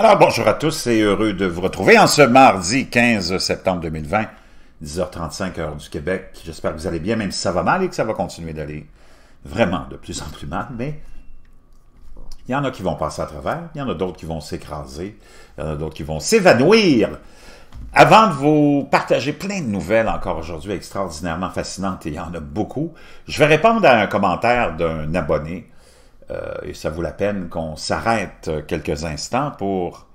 Alors bonjour à tous et heureux de vous retrouver en ce mardi 15 septembre 2020, 10h35 heure du Québec. J'espère que vous allez bien, même si ça va mal et que ça va continuer d'aller vraiment de plus en plus mal, mais il y en a qui vont passer à travers, il y en a d'autres qui vont s'écraser, il y en a d'autres qui vont s'évanouir. Avant de vous partager plein de nouvelles encore aujourd'hui extraordinairement fascinantes, et il y en a beaucoup, je vais répondre à un commentaire d'un abonné euh, et ça vaut la peine qu'on s'arrête quelques instants pour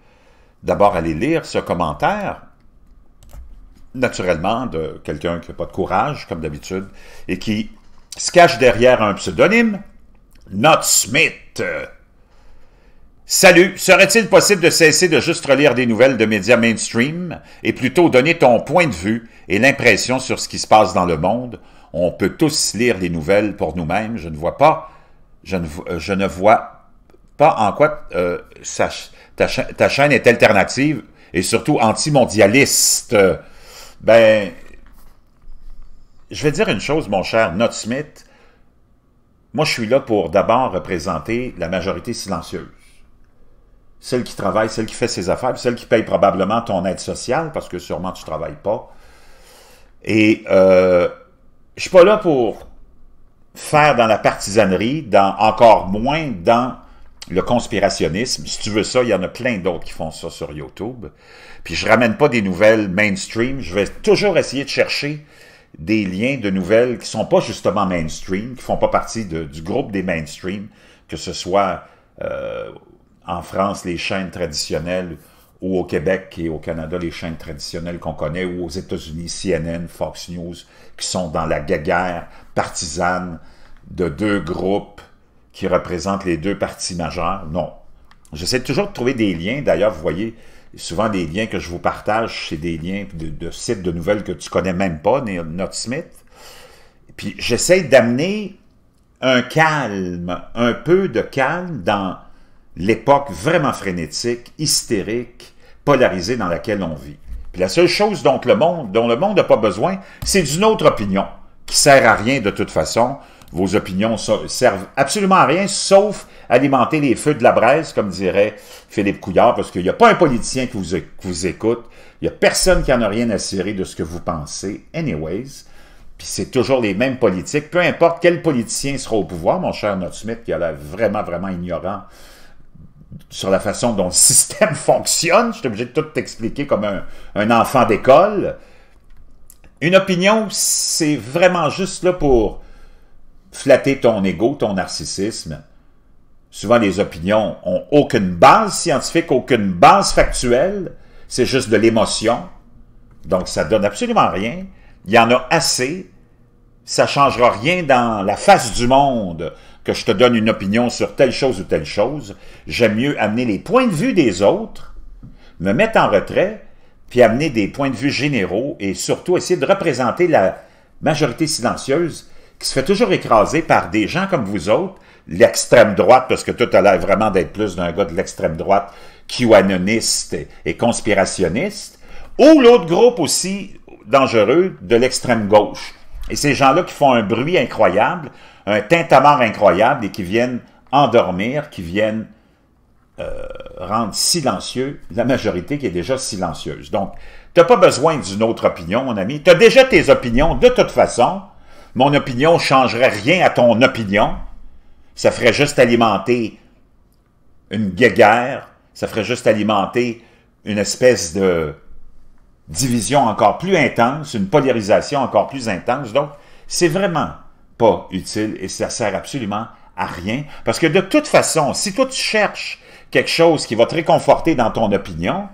d'abord aller lire ce commentaire, naturellement de quelqu'un qui n'a pas de courage, comme d'habitude, et qui se cache derrière un pseudonyme, Not Smith. Salut, serait-il possible de cesser de juste relire des nouvelles de médias mainstream et plutôt donner ton point de vue et l'impression sur ce qui se passe dans le monde? On peut tous lire les nouvelles pour nous-mêmes, je ne vois pas je ne, vois pas en quoi euh, ta, chaîne est alternative et surtout antimondialiste. Ben, je vais dire une chose, mon cher Not Smith. Moi, je suis là pour d'abord représenter la majorité silencieuse. Celle qui travaille, celle qui fait ses affaires, celle qui paye probablement ton aide sociale, parce que sûrement tu ne travailles pas. Et euh, je ne suis pas là pour faire dans la partisanerie, dans, encore moins dans le conspirationnisme. Si tu veux ça, il y en a plein d'autres qui font ça sur YouTube. Puis je ramène pas des nouvelles mainstream. Je vais toujours essayer de chercher des liens de nouvelles qui sont pas justement mainstream, qui font pas partie du groupe des mainstream, que ce soit euh, en France les chaînes traditionnelles ou au Québec et au Canada, les chaînes traditionnelles qu'on connaît, ou aux États-Unis, CNN, Fox News, qui sont dans la guerre partisane de deux groupes qui représentent les deux parties majeurs. Non. J'essaie toujours de trouver des liens. D'ailleurs, vous voyez, souvent des liens que je vous partage, c'est des liens de, sites de nouvelles que tu connais même pas, Not Smith. Puis j'essaie d'amener un calme, un peu de calme dans l'époque vraiment frénétique, hystérique, polarisée dans laquelle on vit. Puis la seule chose dont le monde, dont le monde n'a pas besoin, c'est d'une autre opinion, qui sert à rien de toute façon. Vos opinions servent absolument à rien, sauf alimenter les feux de la braise, comme dirait Philippe Couillard, parce qu'il n'y a pas un politicien qui vous, écoute, il n'y a personne qui en a rien à cirer de ce que vous pensez, anyways. Puis c'est toujours les mêmes politiques, peu importe quel politicien sera au pouvoir, mon cher Smith, qui a l'air vraiment, vraiment ignorant sur la façon dont le système fonctionne. Je suis obligé de tout t'expliquer comme un, un enfant d'école. Une opinion, c'est vraiment juste là pour flatter ton ego, ton narcissisme. Souvent, les opinions ont aucune base scientifique, aucune base factuelle. C'est juste de l'émotion. Donc, ça donne absolument rien. Il y en a assez. Ça changera rien dans la face du monde que je te donne une opinion sur telle chose ou telle chose. J'aime mieux amener les points de vue des autres, me mettre en retrait, puis amener des points de vue généraux et surtout essayer de représenter la majorité silencieuse qui se fait toujours écraser par des gens comme vous autres, l'extrême droite, parce que tout a l'air vraiment d'être plus d'un gars de l'extrême droite, QAnoniste et conspirationniste, ou l'autre groupe aussi dangereux de l'extrême gauche et ces gens-là qui font un bruit incroyable, un tintamarre incroyable et qui viennent endormir, qui viennent euh, rendre silencieux la majorité qui est déjà silencieuse. Donc, tu n'as pas besoin d'une autre opinion, mon ami. Tu as déjà tes opinions de toute façon. Mon opinion ne changerait rien à ton opinion. Ça ferait juste alimenter une guéguerre. Ça ferait juste alimenter une espèce de division encore plus intense, une polarisation encore plus intense. Donc, c'est vraiment pas utile et ça sert absolument à rien. Parce que de toute façon, si toi tu cherches quelque chose qui va te réconforter dans ton opinion,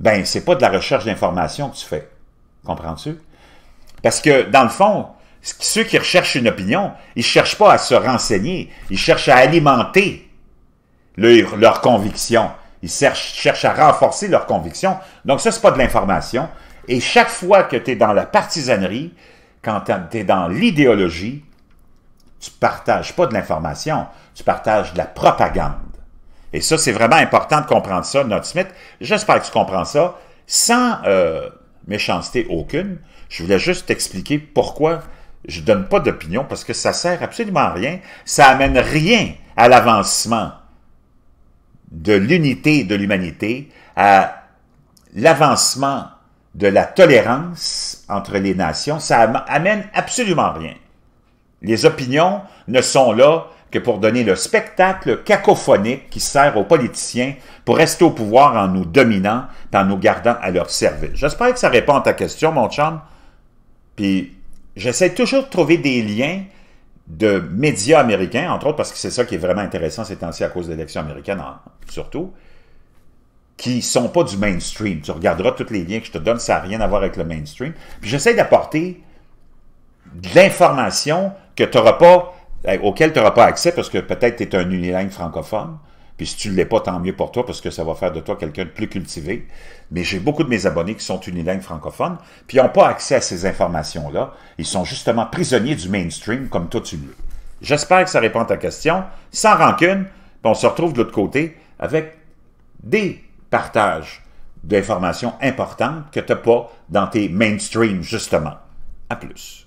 ben, c'est pas de la recherche d'information que tu fais. Comprends-tu? Parce que, dans le fond, ceux qui recherchent une opinion, ils cherchent pas à se renseigner, ils cherchent à alimenter leurs leur conviction. Ils cherchent, à renforcer leurs convictions. Donc ça, n'est pas de l'information. Et chaque fois que tu es dans la partisanerie, quand tu es dans l'idéologie, tu partages pas de l'information, tu partages de la propagande. Et ça, c'est vraiment important de comprendre ça, Notre Smith. J'espère que tu comprends ça. Sans euh, méchanceté aucune, je voulais juste t'expliquer pourquoi je donne pas d'opinion, parce que ça sert absolument à rien. Ça amène rien à l'avancement de l'unité de l'humanité à l'avancement de la tolérance entre les nations, ça amène absolument rien. Les opinions ne sont là que pour donner le spectacle cacophonique qui sert aux politiciens pour rester au pouvoir en nous dominant en nous gardant à leur service. J'espère que ça répond à ta question, mon chum. Puis, j'essaie toujours de trouver des liens de médias américains, entre autres, parce que c'est ça qui est vraiment intéressant ces temps-ci à cause de l'élection américaine, surtout, qui sont pas du mainstream. Tu regarderas tous les liens que je te donne, ça n'a rien à voir avec le mainstream. Puis j'essaie d'apporter de l'information que tu pas, euh, auquel tu n'auras pas accès parce que peut-être tu es un unilingue francophone, puis si tu ne l'es pas, tant mieux pour toi, parce que ça va faire de toi quelqu'un de plus cultivé. Mais j'ai beaucoup de mes abonnés qui sont unilingues francophones, puis ils n'ont pas accès à ces informations-là. Ils sont justement prisonniers du mainstream, comme toi tu l'es. J'espère que ça répond à ta question. Sans rancune, on se retrouve de l'autre côté avec des partages d'informations importantes que tu n'as pas dans tes mainstreams, justement. À plus.